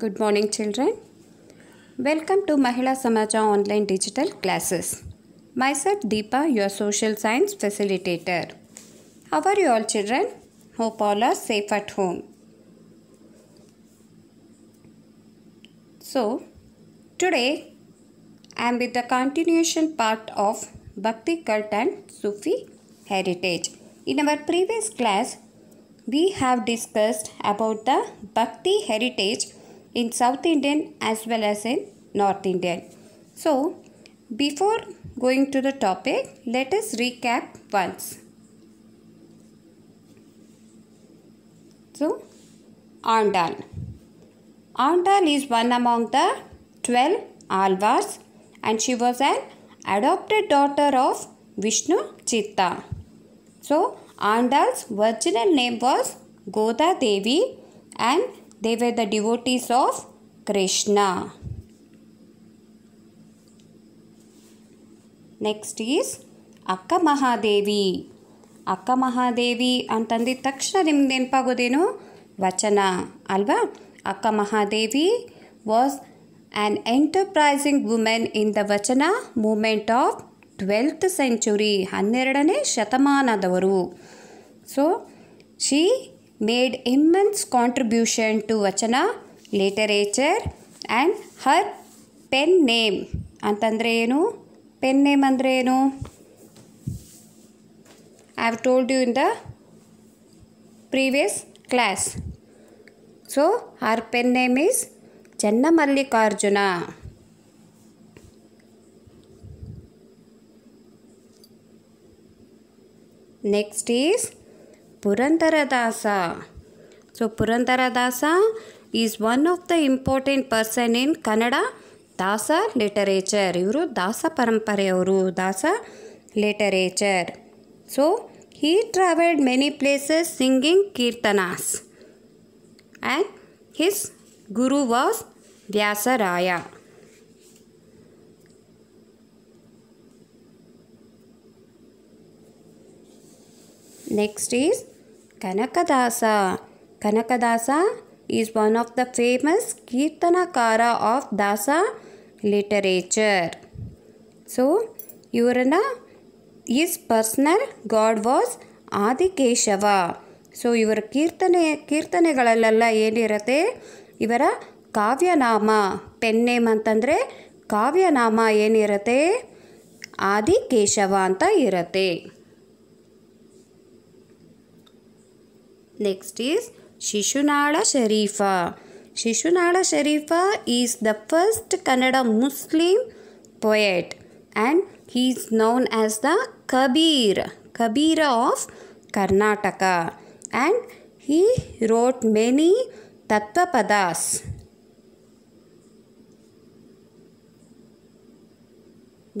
Good morning children. Welcome to Mahila Samaja online digital classes. Myself Deepa, your social science facilitator. How are you all children? Hope all are safe at home. So, today I am with the continuation part of Bhakti cult and Sufi heritage. In our previous class, we have discussed about the Bhakti heritage in South Indian as well as in North Indian. So, before going to the topic, let us recap once. So, Andal. Andal is one among the 12 Alvars and she was an adopted daughter of Vishnu Chitta. So, Andal's original name was Goda Devi and they were the devotees of Krishna next is Akka Mahadevi ಅಕ್ಕ ಮಹಾದೇವಿ ಅಂತಂದಿದ ತಕ್ಷಣ ನಿಮ್ಗೆ ನೆನಪಾಗೋದೇನು ವಚನ ಅಲ್ವಾ Akka Mahadevi was an enterprising women in the vachana movement of twelfth century ಹನ್ನೆರಡನೇ ಶತಮಾನದವರು so she made immense contribution to vachana literature and her pen name antandre pen name andre i have told you in the previous class so her pen name is chennamallikarjuna next is Purandaradasa. So Purandaradasa is one of the important person in Kannada Dasa literature. Yuru Dasa Paramparayavaru Dasa literature. So he traveled many places singing kirtanas. And his guru was Vyasaraya. Next is Kanakadasa Kanakadasa is one of the famous ಕೀರ್ತನಕಾರ of dasa literature so ಇವರನ್ನ is personal god was Adikeshava so ಇವರ ಕೀರ್ತನೆ ಕೀರ್ತನೆಗಳಲ್ಲೆಲ್ಲ ಏನಿರುತ್ತೆ ಇವರ ಕಾವ್ಯನಾಮ pen name ಅಂತಂದರೆ ಕಾವ್ಯನಾಮ ಏನಿರುತ್ತೆ ಆದಿಕೇಶವ ಅಂತ ಇರುತ್ತೆ Next is Shishunala Sharifa. Shishunala Sharifa is the first Kannada Muslim poet and he is known as the Kabir, Kabira of Karnataka and he wrote many Tattvapadas.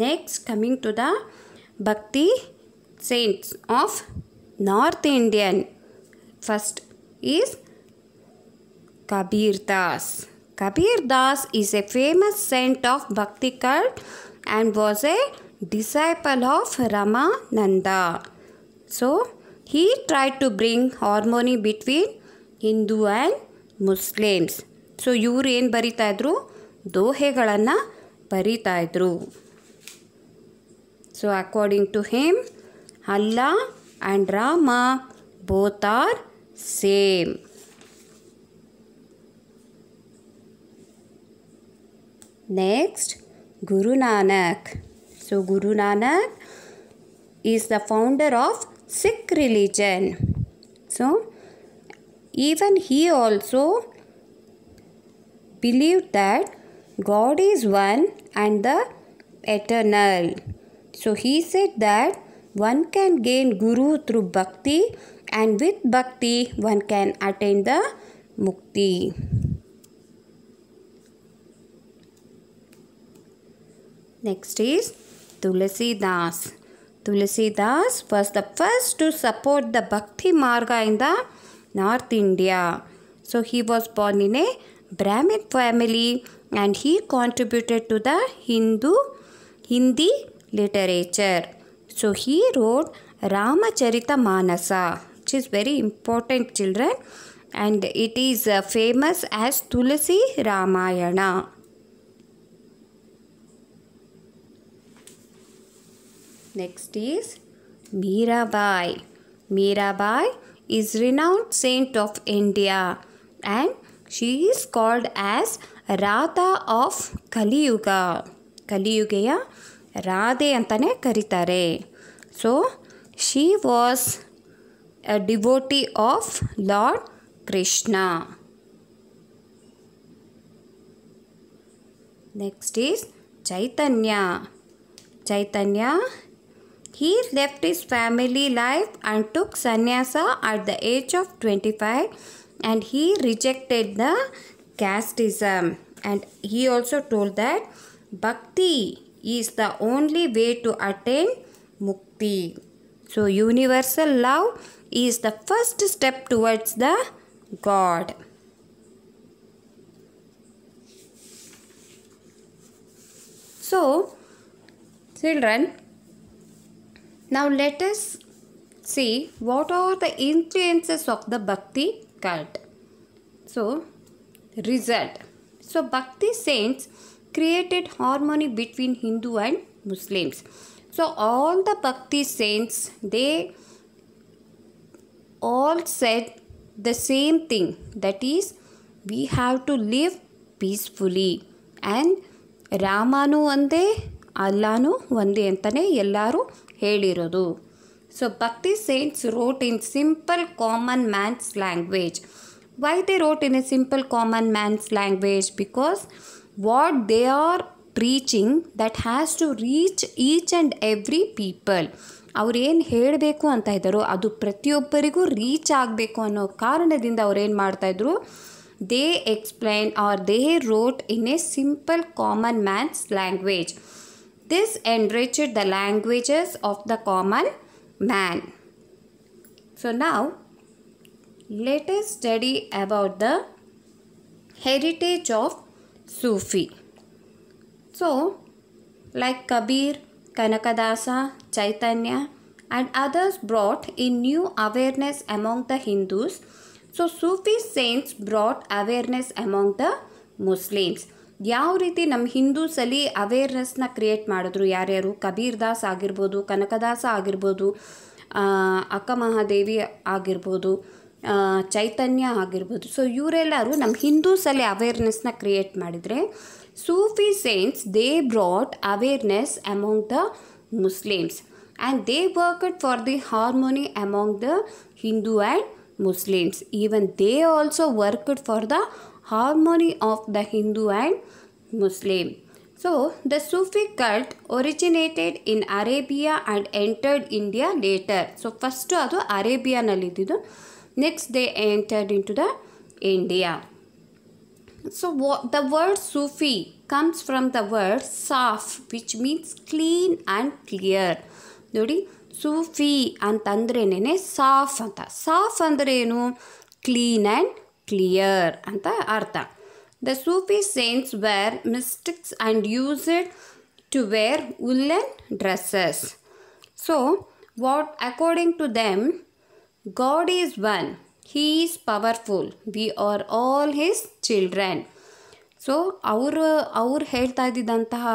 Next, coming to the Bhakti saints of North Indian First is Kabir Das. Kabir Das is a famous saint of Bhakti cult and was a disciple of Ramananda. So, he tried to bring harmony between Hindu and muslims so Muslims so ಇವರು ಏನು ಬರಿತಾಯಿದ್ರು barita idru so according to him allah and rama both are same next guru nanak so guru nanak is the founder of sikh religion so even he also believed that god is one and the eternal so he said that one can gain guru through bhakti and with bhakti one can attain the mukti. Next is Tulasi Das. Tulasi Das was the first to support the Bhakti Marga in the North India. So he was born in a Brahmin family and he contributed to the Hindu Hindi literature. So he wrote Ramacharita Manasa which is very important children and it is uh, famous as Tulasi Ramayana. Next is Mirabai. Mirabai is renowned saint of India and she is called as Radha of Kali Yuga. Kali Yugeya Radhe Antane ಕರೀತಾರೆ So she was a devotee of Lord Krishna. Next is Chaitanya. Chaitanya. He left his family life and took sannyasa at the age of 25 and he rejected the casteism and he also told that bhakti is the only way to attain mukti. So universal love is the first step towards the God. So, children, now let us see what are the influences of the Bhakti cult. So, result. So, Bhakti saints created harmony between Hindu and Muslims. So, all the Bhakti saints, they all said the same thing that is we have to live peacefully and ramanu vande allanu vande antane ellaru helirodu so bhakti saints wrote in simple common man's language why they wrote in a simple common man's language because what they are preaching that has to reach each and every people ಅವ್ರು ಏನು ಹೇಳಬೇಕು ಅಂತ ಇದ್ದಾರೋ ಅದು ಪ್ರತಿಯೊಬ್ಬರಿಗೂ reach ಆಗಬೇಕು ಅನ್ನೋ ಕಾರಣದಿಂದ ಅವ್ರೇನು ಮಾಡ್ತಾಯಿದ್ರು they explain are they rote in a simple common man's language this enriched the languages of the common man so ನಾವು latest study about the heritage of Sufi. So, like Kabir, Kanakadasa, Chaitanya and others brought a new awareness among the Hindus so Sufi saints brought awareness among the Muslims ಯಾವ ರೀತಿ ನಮ್ಮ ಹಿಂದೂಸಲ್ಲಿ ಅವೇರ್ನೆಸ್ನ create ಮಾಡಿದ್ರು ಯಾರ್ಯಾರು ಕಬೀರ್ ದಾಸ್ ಆಗಿರ್ಬೋದು ಕನಕದಾಸ ಆಗಿರ್ಬೋದು ಅಕ್ಕ ಮಹಾದೇವಿ ಆಗಿರ್ಬೋದು ಚೈತನ್ಯ ಆಗಿರ್ಬೋದು ಸೊ ಇವರೆಲ್ಲರೂ ನಮ್ಮ ಹಿಂದೂಸಲ್ಲಿ ಅವೇರ್ನೆಸ್ನ ಕ್ರಿಯೇಟ್ ಮಾಡಿದರೆ Sufi saints they brought awareness among the Muslims and they worked for the harmony among the Hindu and Muslims. Even they also worked for the harmony of the Hindu and Muslim. So, the Sufi cult originated in Arabia and entered India later. So, first ಅದು ಅರೇಬಿಯಾನಲ್ಲಿದ್ದಿದ್ದು next Next, they entered into the India. So what the word Sufi comes from the word Saf, which means clean and clear. Nodi Sufi Antandrenene Saf Anta. Saf Andrenu clean and clear Anta Artha. The Sufi saints wear mystics and use it to wear woolen dresses. So, what according to them, God is one. He is powerful we are all his children so ಅವರು ಅವ್ರು ಹೇಳ್ತಾ ಇದ್ದಿದ್ದಂತಹ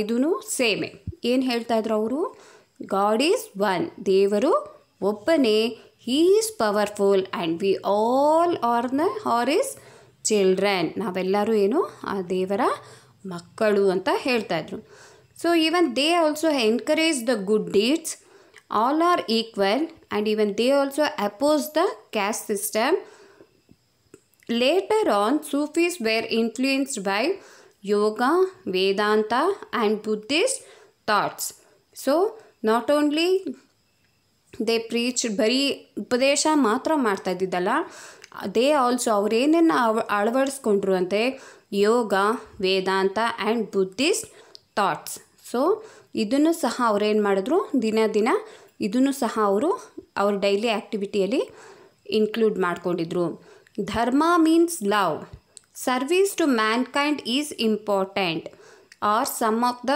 ಇದೂ ಸೇಮೆ ಏನು ಹೇಳ್ತಾ ಇದ್ರು ಅವರು god is one ದೇವರು ಒಬ್ಬನೇ he is powerful and we all are ನ ಆರ್ ಈಸ್ ಚಿಲ್ಡ್ರನ್ ನಾವೆಲ್ಲರೂ ಏನು ಆ ದೇವರ ಮಕ್ಕಳು ಅಂತ ಹೇಳ್ತಾಯಿದ್ರು so even they also encourage the good deeds all are equal and even they also opposed the caste system. Later on, Sufis were influenced by yoga, Vedanta and Buddhist thoughts. So, not only they preached Bari Upadesha Matra Martha Didala, they also are in our adverse control yoga, Vedanta and Buddhist thoughts. So, Idunu Sahaurin Madru, Dina Dina, Idunu Sahauru, ಅವ್ರ daily ಆ್ಯಕ್ಟಿವಿಟಿಯಲ್ಲಿ include ಮಾಡ್ಕೊಂಡಿದ್ರು dharma means love service to mankind is important are some of the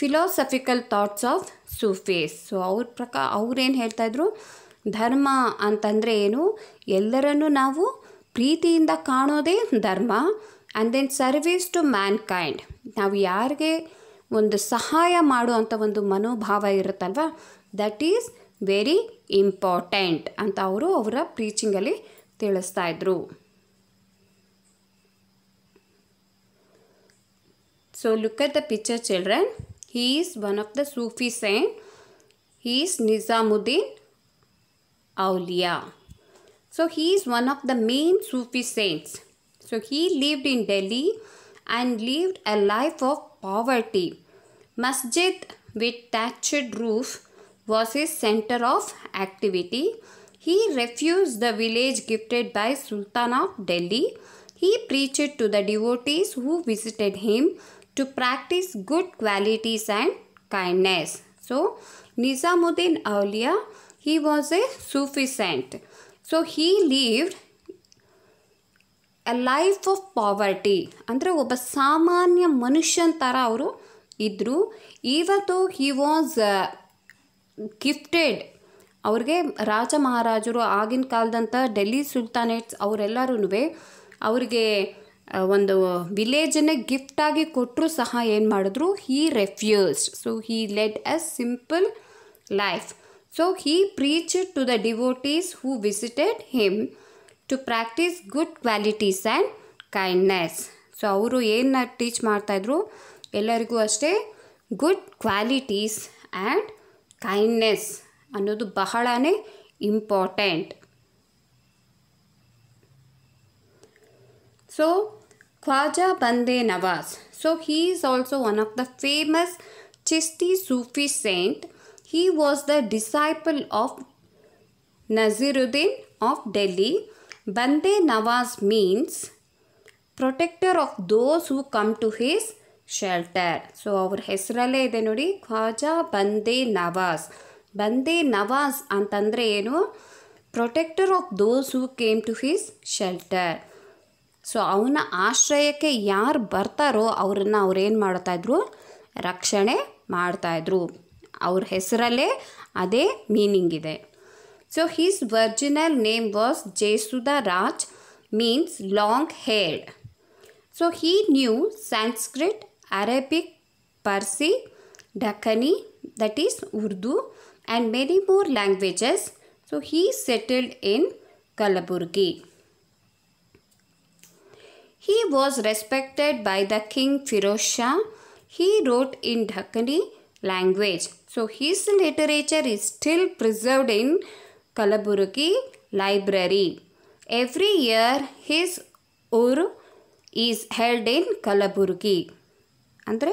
philosophical thoughts of Sufis so ಅವ್ರ ಪ್ರಕಾರ ಅವ್ರೇನು ಹೇಳ್ತಾಯಿದ್ರು ಧರ್ಮ ಅಂತಂದರೆ ಏನು ಎಲ್ಲರನ್ನು ನಾವು ಪ್ರೀತಿಯಿಂದ ಕಾಣೋದೇ dharma and then service to mankind ನಾವು ಯಾರಿಗೆ ಒಂದು ಸಹಾಯ ಮಾಡುವಂಥ ಒಂದು ಮನೋಭಾವ ಇರುತ್ತಲ್ವ ದಟ್ ಈಸ್ ವೆರಿ ಇಂಪಾರ್ಟೆಂಟ್ ಅಂತ ಅವರು ಅವರ ಪ್ರೀಚಿಂಗಲ್ಲಿ ತಿಳಿಸ್ತಾ ಇದ್ರು so look at the picture children he is one of the Sufi saint he is Nizamuddin Auliya so he is one of the main Sufi saints so he lived in Delhi and lived a life of poverty ಮಸ್ಜಿದ್ with thatched roof was his center of activity. He refused the village gifted by Sultan of Delhi. He preached to the devotees who visited him to practice good qualities and kindness. So, Nizamuddin Aulia, he was a Sufi saint. So, he lived of poverty. Andra, poverty ಅಂದರೆ ಒಬ್ಬ ಸಾಮಾನ್ಯ ಮನುಷ್ಯನ ಥರ ಅವರು ಇದ್ದರು ಇವತ್ತು he was gifted ಅವ್ರಿಗೆ ರಾಜ ಮಹಾರಾಜರು ಆಗಿನ ಕಾಲದಂಥ ಡೆಲ್ಲಿ ಸುಲ್ತಾನೇಟ್ಸ್ ಅವರೆಲ್ಲರೂ ಅವ್ರಿಗೆ ಒಂದು ವಿಲೇಜನ್ನೇ ಗಿಫ್ಟಾಗಿ ಕೊಟ್ಟರು ಸಹ ಏನು ಮಾಡಿದ್ರು he refused so he led a simple life so he preach to the devotees who visited him to practice good qualities and kindness so ಅವರು ಏನು ಟೀಚ್ ಮಾಡ್ತಾಯಿದ್ರು ಎಲ್ಲರಿಗೂ ಅಷ್ಟೇ ಗುಡ್ ಕ್ವಾಲಿಟೀಸ್ ಆ್ಯಂಡ್ ಕೈಂಡ್ನೆಸ್ ಅನ್ನೋದು ಬಹಳನೇ important. So, Khwaja बंदे Nawaz. so he is also one of the famous Chisti Sufi saint he was the disciple of Naziruddin of Delhi Bande Nawaz means protector of those who come to his shelter so ಅವ್ರ ಹೆಸರಲ್ಲೇ ಇದೆ ನೋಡಿ ಖ್ವಾಜಾ ಬಂದೇ ನವಾಜ್ ಬಂದೇ ನವಾಜ್ ಅಂತಂದರೆ ಏನು protector of those who came to his shelter so ಅವನ ಆಶ್ರಯಕ್ಕೆ ಯಾರು ಬರ್ತಾರೋ ಅವ್ರನ್ನ ಅವ್ರೇನು ಮಾಡ್ತಾಯಿದ್ರು ರಕ್ಷಣೆ ಮಾಡ್ತಾಯಿದ್ರು ಅವ್ರ ಹೆಸರಲ್ಲೇ ಅದೇ ಮೀನಿಂಗ್ ಇದೆ so his original name was Gesu Daraz means long haired so he knew Sanskrit Arabic, Parsi, Dakani, that is Urdu and many more languages. So he settled in Kalaburgi. He was respected by the king Firoz Shah. He wrote in Dakani language. So his literature is still preserved in Kalaburgi library. Every year his Ur is held in Kalaburgi. ಅಂದರೆ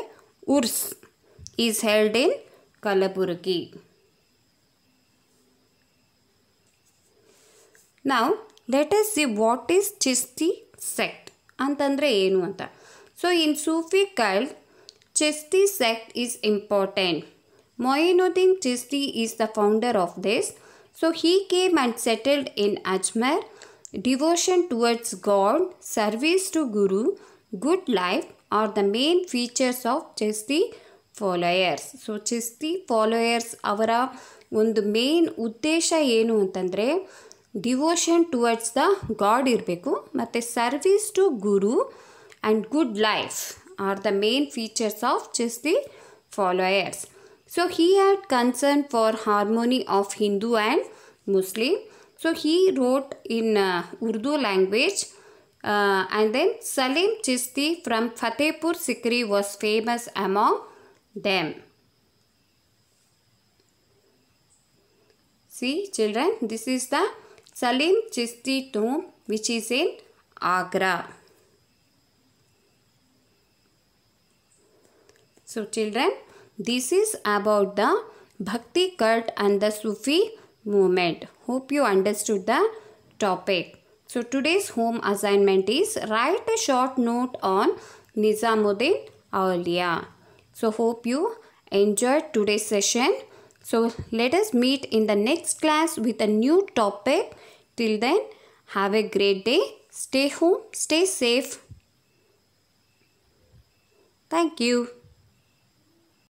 Urs is held in Kalaburagi ನಾವು let us see what is Chishti sect ಅಂತಂದರೆ ಏನು ಅಂತ so in Sufi cult Chishti sect is important Moinuddin Chishti is the founder of this so he came and settled in Ajmer devotion towards God service to guru good life are the main features of chesty followers. So chesty followers our one main Udesha Yenu Antandre devotion towards the God Irbeku that is service to Guru and good life are the main features of chesty followers. So he had concern for harmony of Hindu and Muslim. So he wrote in uh, Urdu language uh, and then Salim Chisti from Fatehpur Sikri was famous among them. See children, this is the Salim Chisti tomb which is in Agra. So children, this is about the Bhakti cult and the Sufi movement. Hope you understood the topic. So today's home assignment is write a short note on Nizamuddin Aulia. So hope you enjoyed today's session. So let us meet in the next class with a new topic. Till then, have a great day. Stay home, stay safe. Thank you.